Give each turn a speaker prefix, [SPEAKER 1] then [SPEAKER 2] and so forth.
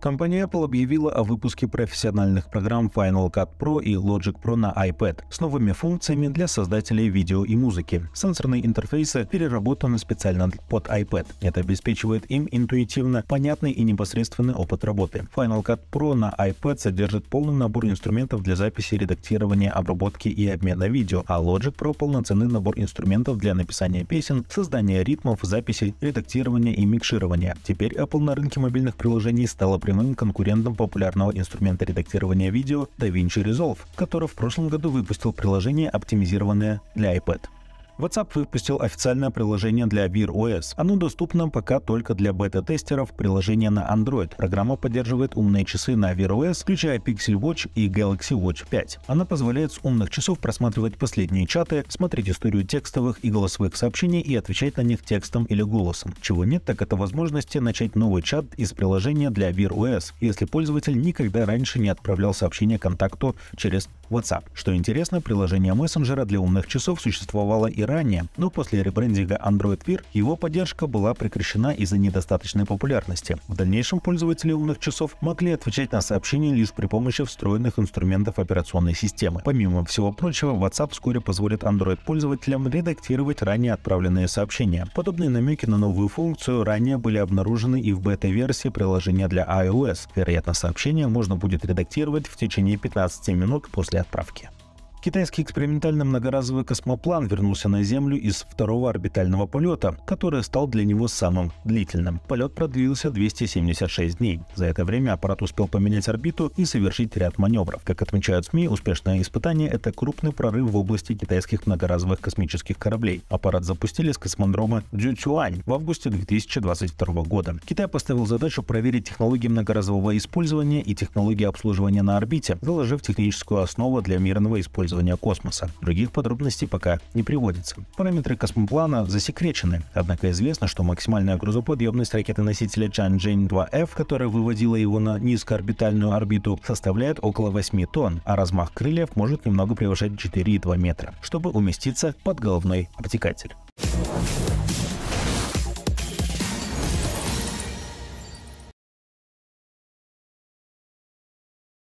[SPEAKER 1] Компания Apple объявила о выпуске профессиональных программ Final Cut Pro и Logic Pro на iPad с новыми функциями для создателей видео и музыки. Сенсорные интерфейсы переработаны специально под iPad. Это обеспечивает им интуитивно понятный и непосредственный опыт работы. Final Cut Pro на iPad содержит полный набор инструментов для записи, редактирования, обработки и обмена видео, а Logic Pro полноценный набор инструментов для написания песен, создания ритмов, записи, редактирования и микширования. Теперь Apple на рынке мобильных приложений стала коренным конкурентом популярного инструмента редактирования видео DaVinci Resolve, который в прошлом году выпустил приложение, оптимизированное для iPad. WhatsApp выпустил официальное приложение для Wear OS. Оно доступно пока только для бета-тестеров приложения на Android. Программа поддерживает умные часы на Wear OS, включая Pixel Watch и Galaxy Watch 5. Она позволяет с умных часов просматривать последние чаты, смотреть историю текстовых и голосовых сообщений и отвечать на них текстом или голосом. Чего нет, так это возможности начать новый чат из приложения для Wear OS, если пользователь никогда раньше не отправлял сообщение контакту через WhatsApp. Что интересно, приложение мессенджера для умных часов существовало и ранее, но после ребрендинга Android Wear его поддержка была прекращена из-за недостаточной популярности. В дальнейшем пользователи умных часов могли отвечать на сообщения лишь при помощи встроенных инструментов операционной системы. Помимо всего прочего, WhatsApp вскоре позволит Android-пользователям редактировать ранее отправленные сообщения. Подобные намеки на новую функцию ранее были обнаружены и в бета-версии приложения для iOS. Вероятно, сообщение можно будет редактировать в течение 15 минут после отправки. Китайский экспериментальный многоразовый космоплан вернулся на Землю из второго орбитального полета, который стал для него самым длительным. Полет продлился 276 дней. За это время аппарат успел поменять орбиту и совершить ряд маневров. Как отмечают СМИ, успешное испытание — это крупный прорыв в области китайских многоразовых космических кораблей. Аппарат запустили с космодрома Дзючуань в августе 2022 года. Китай поставил задачу проверить технологии многоразового использования и технологии обслуживания на орбите, заложив техническую основу для мирного использования использования космоса. Других подробностей пока не приводится. Параметры космоплана засекречены, однако известно, что максимальная грузоподъемность ракеты-носителя Чанчжэнь-2F, которая выводила его на низкоорбитальную орбиту, составляет около 8 тонн, а размах крыльев может немного превышать 4,2 метра, чтобы уместиться под головной обтекатель.